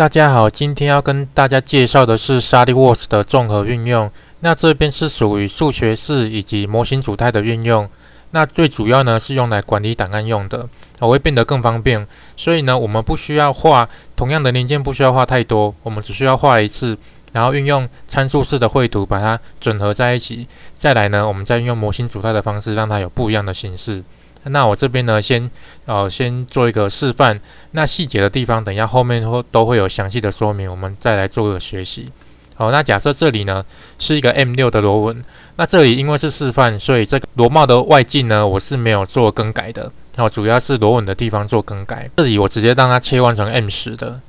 大家好，今天要跟大家介绍的是 s t 沃 d w o r k s 的综合运用。那这边是属于数学式以及模型组态的运用。那最主要呢是用来管理档案用的，我会变得更方便。所以呢，我们不需要画同样的零件，不需要画太多，我们只需要画一次，然后运用参数式的绘图把它整合在一起。再来呢，我们再运用模型组态的方式，让它有不一样的形式。那我这边呢，先，呃，先做一个示范。那细节的地方，等一下后面会都会有详细的说明。我们再来做个学习。好，那假设这里呢是一个 M 六的螺纹，那这里因为是示范，所以这个螺帽的外径呢，我是没有做更改的。然后主要是螺纹的地方做更改。这里我直接让它切换成 M 十的。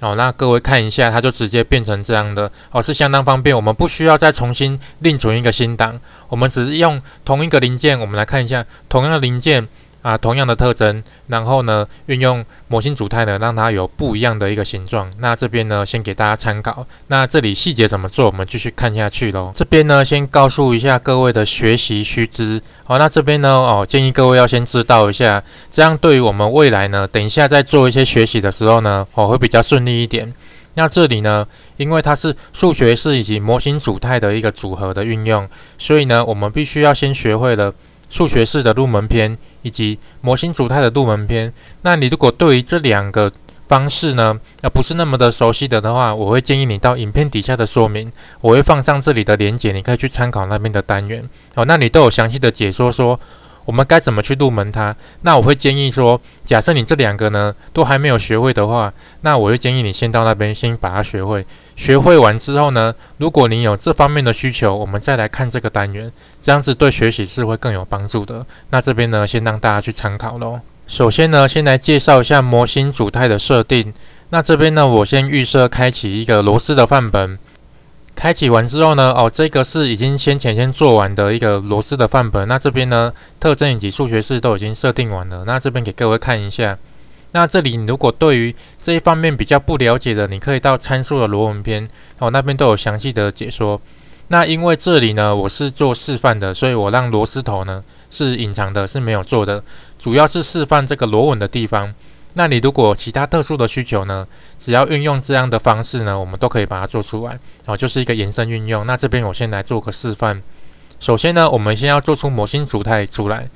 哦，那各位看一下，它就直接变成这样的哦，是相当方便。我们不需要再重新另存一个新档，我们只是用同一个零件，我们来看一下同样的零件。啊，同样的特征，然后呢，运用模型组态呢，让它有不一样的一个形状。那这边呢，先给大家参考。那这里细节怎么做，我们继续看下去喽。这边呢，先告诉一下各位的学习须知。哦，那这边呢，哦，建议各位要先知道一下，这样对于我们未来呢，等一下再做一些学习的时候呢，哦，会比较顺利一点。那这里呢，因为它是数学式以及模型组态的一个组合的运用，所以呢，我们必须要先学会了数学式的入门篇。以及模型主态的入门篇，那你如果对于这两个方式呢，要不是那么的熟悉的的话，我会建议你到影片底下的说明，我会放上这里的连结，你可以去参考那边的单元哦，那你都有详细的解说说。我们该怎么去入门它？那我会建议说，假设你这两个呢都还没有学会的话，那我就建议你先到那边先把它学会。学会完之后呢，如果你有这方面的需求，我们再来看这个单元，这样子对学习是会更有帮助的。那这边呢，先让大家去参考喽。首先呢，先来介绍一下模型主态的设定。那这边呢，我先预设开启一个螺丝的范本。开启完之后呢，哦，这个是已经先前先做完的一个螺丝的范本。那这边呢，特征以及数学式都已经设定完了。那这边给各位看一下。那这里如果对于这一方面比较不了解的，你可以到参数的螺纹篇，我那边都有详细的解说。那因为这里呢，我是做示范的，所以我让螺丝头呢是隐藏的，是没有做的，主要是示范这个螺纹的地方。那你如果其他特殊的需求呢？只要运用这样的方式呢，我们都可以把它做出来，然后就是一个延伸运用。那这边我先来做个示范。首先呢，我们先要做出模型组态出来。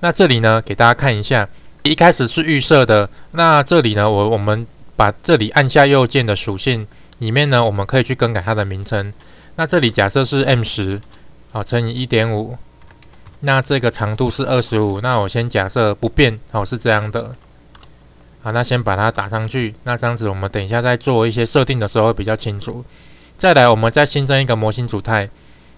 那这里呢，给大家看一下，一开始是预设的。那这里呢，我我们把这里按下右键的属性里面呢，我们可以去更改它的名称。那这里假设是 M 十，好乘以一点五，那这个长度是二十五。那我先假设不变，好是这样的。好，那先把它打上去。那这样子，我们等一下再做一些设定的时候会比较清楚。再来，我们再新增一个模型组态。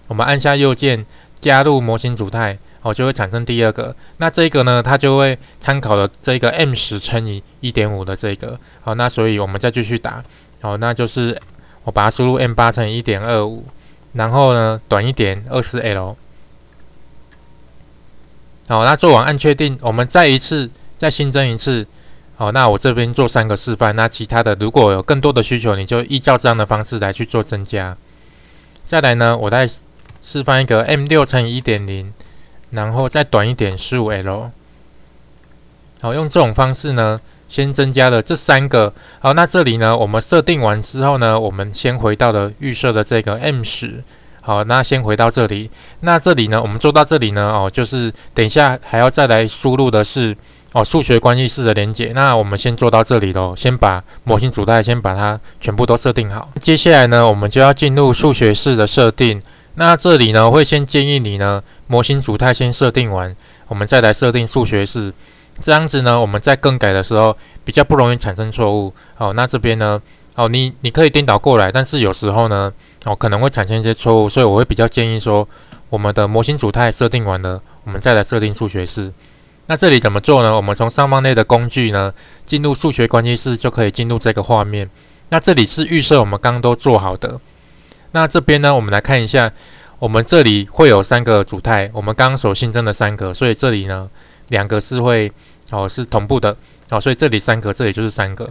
我们按下右键加入模型组态，哦，就会产生第二个。那这个呢，它就会参考了这个 M 十乘以一点五的这个。好，那所以我们再继续打。好，那就是我把它输入 M 八乘以一点二五，然后呢，短一点二十 L。好，那做完按确定。我们再一次再新增一次。好，那我这边做三个示范。那其他的，如果有更多的需求，你就依照这样的方式来去做增加。再来呢，我再示范一个 M 六乘以一点零，然后再短一点十五 L。好，用这种方式呢，先增加了这三个。好，那这里呢，我们设定完之后呢，我们先回到了预设的这个 M 十。好，那先回到这里。那这里呢，我们做到这里呢，哦，就是等一下还要再来输入的是。哦，数学关系式的连接。那我们先做到这里喽。先把模型组态先把它全部都设定好。接下来呢，我们就要进入数学式的设定。那这里呢，会先建议你呢，模型组态先设定完，我们再来设定数学式。这样子呢，我们在更改的时候比较不容易产生错误。哦，那这边呢，哦，你你可以颠倒过来，但是有时候呢，哦可能会产生一些错误，所以我会比较建议说，我们的模型组态设定完了，我们再来设定数学式。那这里怎么做呢？我们从上方内的工具呢，进入数学关系式，就可以进入这个画面。那这里是预设，我们刚刚都做好的。那这边呢，我们来看一下，我们这里会有三个主态，我们刚刚所新增的三格，所以这里呢，两个是会哦是同步的哦，所以这里三格，这里就是三格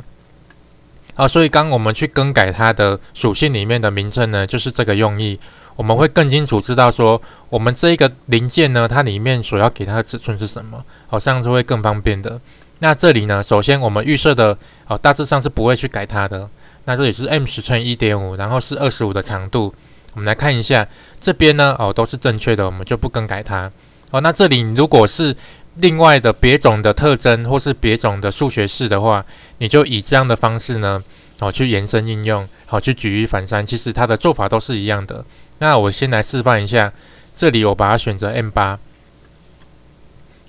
好，所以刚我们去更改它的属性里面的名称呢，就是这个用意。我们会更清楚知道说，我们这一个零件呢，它里面所要给它的尺寸是什么，哦，像是会更方便的。那这里呢，首先我们预设的哦，大致上是不会去改它的。那这里是 M 十乘一点五，然后是二十五的长度。我们来看一下，这边呢哦都是正确的，我们就不更改它。哦，那这里如果是另外的别种的特征或是别种的数学式的话，你就以这样的方式呢。好去延伸应用，好去举一反三，其实它的做法都是一样的。那我先来示范一下，这里我把它选择 M 八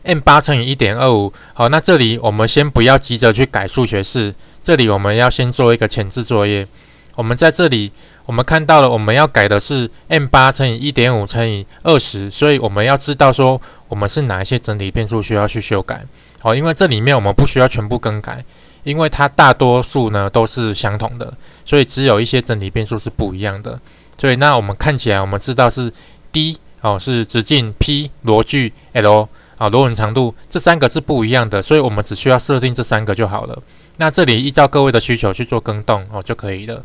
，M 八乘以一点二五。好，那这里我们先不要急着去改数学式，这里我们要先做一个前置作业。我们在这里，我们看到了我们要改的是 M 八乘以一点五乘以二十，所以我们要知道说我们是哪一些整体变数需要去修改。好，因为这里面我们不需要全部更改。因为它大多数呢都是相同的，所以只有一些整体变数是不一样的。所以那我们看起来，我们知道是 d 哦，是直径 p、螺距 l 哦、啊螺纹长度这三个是不一样的，所以我们只需要设定这三个就好了。那这里依照各位的需求去做更动哦就可以了。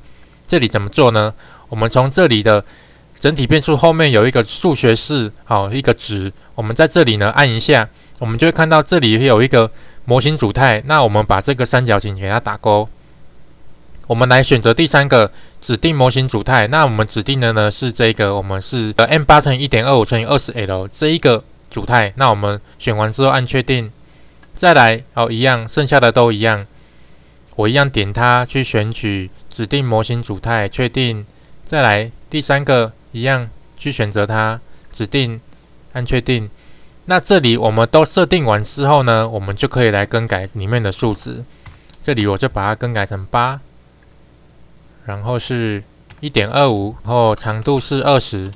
这里怎么做呢？我们从这里的。整体变速后面有一个数学式，好一个值。我们在这里呢按一下，我们就会看到这里有一个模型主态。那我们把这个三角形给它打勾。我们来选择第三个指定模型主态。那我们指定的呢是这个，我们是的 M 八乘一点二五乘以二0 L 这一个主态。那我们选完之后按确定，再来哦一样，剩下的都一样。我一样点它去选取指定模型主态，确定，再来第三个。一样去选择它，指定按确定。那这里我们都设定完之后呢，我们就可以来更改里面的数值。这里我就把它更改成八，然后是一点二五，然后长度是二十。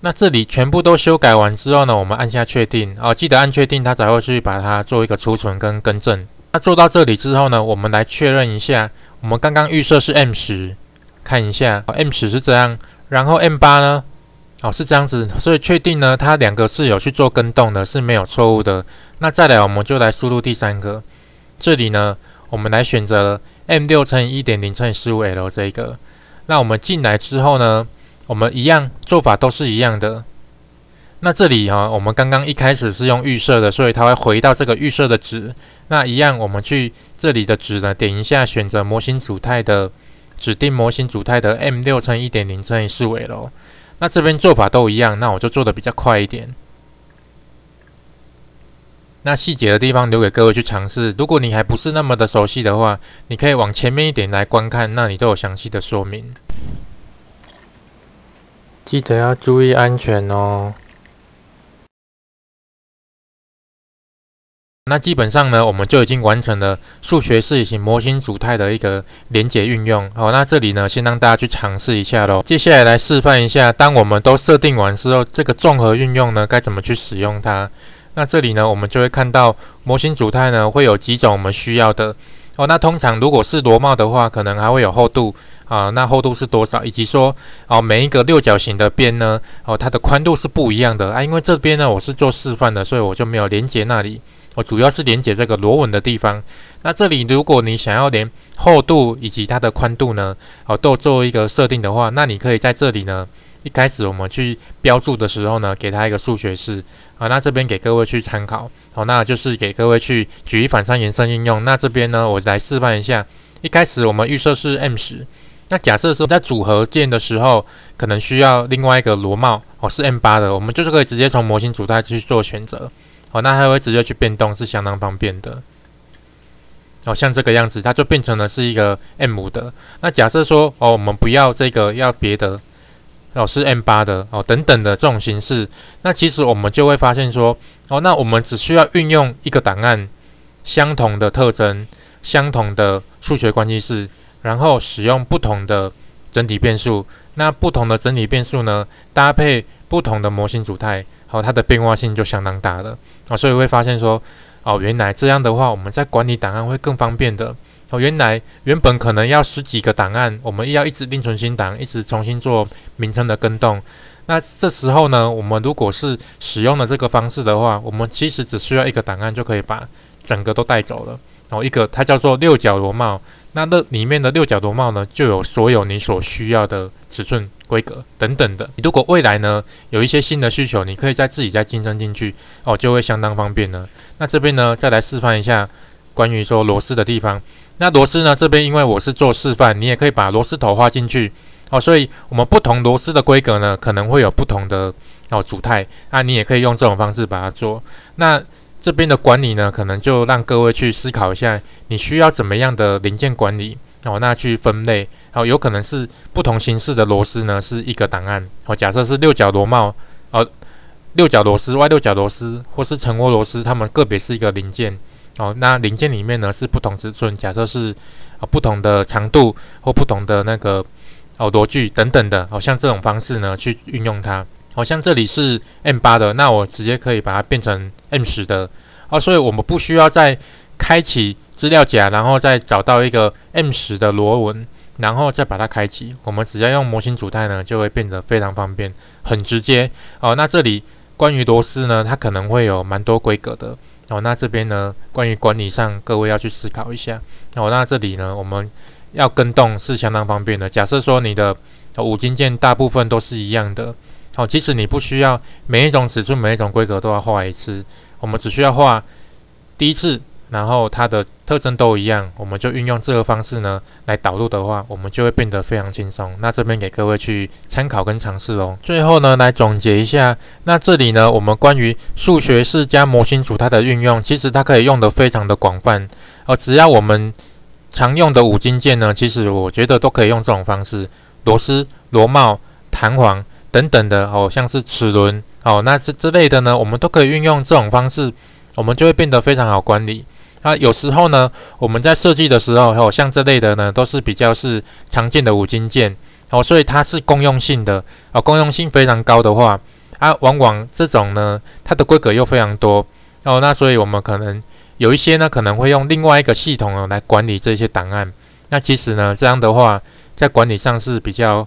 那这里全部都修改完之后呢，我们按下确定哦，记得按确定，它才会去把它做一个储存跟更正。那做到这里之后呢，我们来确认一下，我们刚刚预设是 M 十，看一下 M 十是怎样。然后 M 八呢？哦，是这样子，所以确定呢，它两个是有去做跟动的，是没有错误的。那再来，我们就来输入第三个。这里呢，我们来选择 M 六乘以一点零乘以十五 L 这一个。那我们进来之后呢，我们一样做法都是一样的。那这里哈，我们刚刚一开始是用预设的，所以它会回到这个预设的值。那一样，我们去这里的值呢，点一下选择模型组态的。指定模型主态的 m 六乘一点零乘以四维喽。那这边做法都一样，那我就做的比较快一点。那细节的地方留给各位去尝试。如果你还不是那么的熟悉的话，你可以往前面一点来观看，那里都有详细的说明。记得要注意安全哦。那基本上呢，我们就已经完成了数学式及模型组态的一个连接运用。好，那这里呢，先让大家去尝试一下喽。接下来来示范一下，当我们都设定完之后，这个综合运用呢，该怎么去使用它？那这里呢，我们就会看到模型组态呢，会有几种我们需要的。哦，那通常如果是螺帽的话，可能还会有厚度啊。那厚度是多少？以及说哦，每一个六角形的边呢，哦，它的宽度是不一样的啊。因为这边呢，我是做示范的，所以我就没有连接那里。哦，主要是连接这个螺纹的地方。那这里如果你想要连厚度以及它的宽度呢，哦，都做一个设定的话，那你可以在这里呢。一开始我们去标注的时候呢，给它一个数学式啊。那这边给各位去参考，好，那就是给各位去举一反三、延伸应用。那这边呢，我来示范一下。一开始我们预设是 M10。那假设说在组合键的时候，可能需要另外一个螺帽哦，是 M8 的，我们就是可以直接从模型组态去做选择。哦，那它会直接去变动是相当方便的。哦，像这个样子，它就变成了是一个 M 的。那假设说，哦，我们不要这个，要别的，哦，是 M 八的，哦，等等的这种形式。那其实我们就会发现说，哦，那我们只需要运用一个档案相同的特征、相同的数学关系式，然后使用不同的整体变数。那不同的整体变数呢，搭配。不同的模型组态，好，它的变化性就相当大了啊，所以会发现说，哦，原来这样的话，我们在管理档案会更方便的哦，原来原本可能要十几个档案，我们要一直另存新档，一直重新做名称的更动，那这时候呢，我们如果是使用了这个方式的话，我们其实只需要一个档案就可以把整个都带走了，然后一个它叫做六角螺帽。那那里面的六角螺帽呢，就有所有你所需要的尺寸规格等等的。你如果未来呢有一些新的需求，你可以再自己再竞争进去哦，就会相当方便呢。那这边呢再来示范一下关于说螺丝的地方。那螺丝呢这边因为我是做示范，你也可以把螺丝头画进去哦。所以我们不同螺丝的规格呢可能会有不同的哦主态，那你也可以用这种方式把它做。那这边的管理呢，可能就让各位去思考一下，你需要怎么样的零件管理？哦，那去分类，哦，有可能是不同形式的螺丝呢，是一个档案。哦，假设是六角螺帽，哦，六角螺丝、外六角螺丝或是沉窝螺丝，它们个别是一个零件。哦，那零件里面呢是不同尺寸，假设是哦不同的长度或不同的那个哦螺距等等的，哦，像这种方式呢去运用它。好像这里是 M 八的，那我直接可以把它变成 M 十的哦，所以我们不需要再开启资料夹，然后再找到一个 M 十的螺纹，然后再把它开启。我们只要用模型组态呢，就会变得非常方便，很直接哦。那这里关于螺丝呢，它可能会有蛮多规格的哦。那这边呢，关于管理上，各位要去思考一下哦。那这里呢，我们要跟动是相当方便的。假设说你的五金件大部分都是一样的。好，其实你不需要每一种尺寸、每一种规格都要画一次，我们只需要画第一次，然后它的特征都一样，我们就运用这个方式呢来导入的话，我们就会变得非常轻松。那这边给各位去参考跟尝试哦。最后呢，来总结一下，那这里呢，我们关于数学式加模型组它的运用，其实它可以用的非常的广泛哦。只要我们常用的五金件呢，其实我觉得都可以用这种方式，螺丝、螺帽、弹簧。等等的，哦，像是齿轮，哦，那是之类的呢，我们都可以运用这种方式，我们就会变得非常好管理。那有时候呢，我们在设计的时候，哦，像这类的呢，都是比较是常见的五金件，哦，所以它是公用性的，啊，公用性非常高的话，啊，往往这种呢，它的规格又非常多，哦，那所以我们可能有一些呢，可能会用另外一个系统哦来管理这些档案。那其实呢，这样的话，在管理上是比较。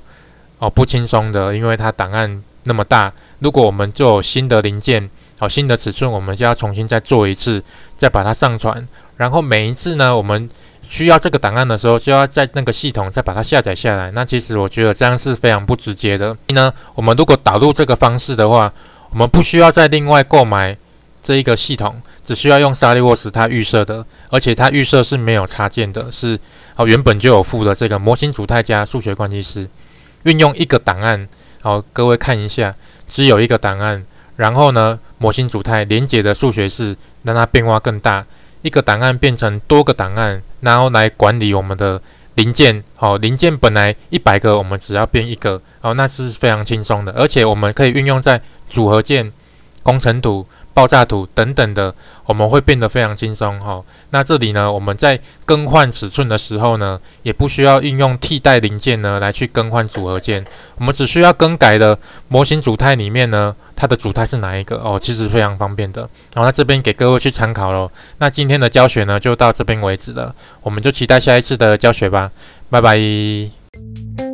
哦，不轻松的，因为它档案那么大。如果我们就有新的零件，好新的尺寸，我们就要重新再做一次，再把它上传。然后每一次呢，我们需要这个档案的时候，就要在那个系统再把它下载下来。那其实我觉得这样是非常不直接的。呢，我们如果导入这个方式的话，我们不需要再另外购买这一个系统，只需要用沙利沃斯它预设的，而且它预设是没有插件的，是哦原本就有附的这个模型主态加数学关系师。运用一个档案，好，各位看一下，只有一个档案，然后呢，模型组态连接的数学式让它变化更大，一个档案变成多个档案，然后来管理我们的零件，好，零件本来一百个，我们只要变一个，好，那是非常轻松的，而且我们可以运用在组合件工程图。爆炸图等等的，我们会变得非常轻松哈。那这里呢，我们在更换尺寸的时候呢，也不需要应用替代零件呢来去更换组合件，我们只需要更改的模型主态里面呢，它的主态是哪一个哦，其实非常方便的。然后这边给各位去参考喽。那今天的教学呢，就到这边为止了，我们就期待下一次的教学吧，拜拜。